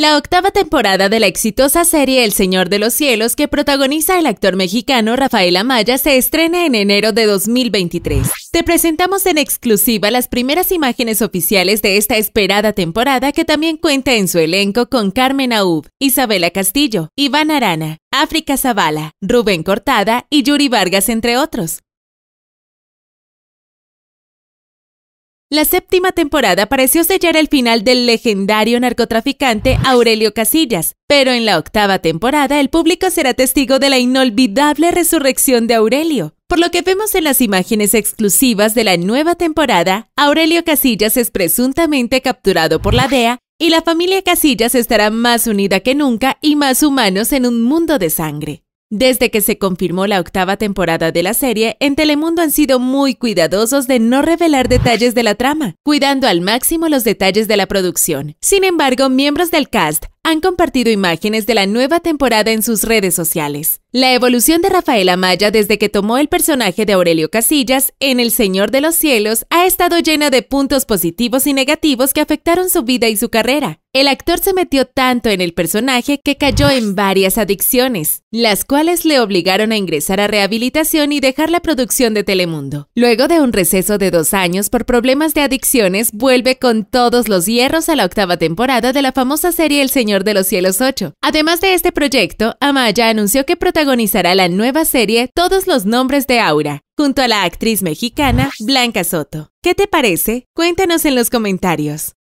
La octava temporada de la exitosa serie El Señor de los Cielos que protagoniza el actor mexicano Rafael Amaya se estrena en enero de 2023. Te presentamos en exclusiva las primeras imágenes oficiales de esta esperada temporada que también cuenta en su elenco con Carmen Aub, Isabela Castillo, Iván Arana, África Zavala, Rubén Cortada y Yuri Vargas entre otros. La séptima temporada pareció sellar el final del legendario narcotraficante Aurelio Casillas, pero en la octava temporada el público será testigo de la inolvidable resurrección de Aurelio. Por lo que vemos en las imágenes exclusivas de la nueva temporada, Aurelio Casillas es presuntamente capturado por la DEA y la familia Casillas estará más unida que nunca y más humanos en un mundo de sangre. Desde que se confirmó la octava temporada de la serie, en Telemundo han sido muy cuidadosos de no revelar detalles de la trama, cuidando al máximo los detalles de la producción. Sin embargo, miembros del cast han compartido imágenes de la nueva temporada en sus redes sociales. La evolución de Rafaela Maya desde que tomó el personaje de Aurelio Casillas en El Señor de los Cielos ha estado llena de puntos positivos y negativos que afectaron su vida y su carrera. El actor se metió tanto en el personaje que cayó en varias adicciones, las cuales le obligaron a ingresar a rehabilitación y dejar la producción de Telemundo. Luego de un receso de dos años por problemas de adicciones, vuelve con todos los hierros a la octava temporada de la famosa serie El Señor de los Cielos 8. Además de este proyecto, Amaya anunció que protagonizará la nueva serie Todos los Nombres de Aura, junto a la actriz mexicana Blanca Soto. ¿Qué te parece? Cuéntanos en los comentarios.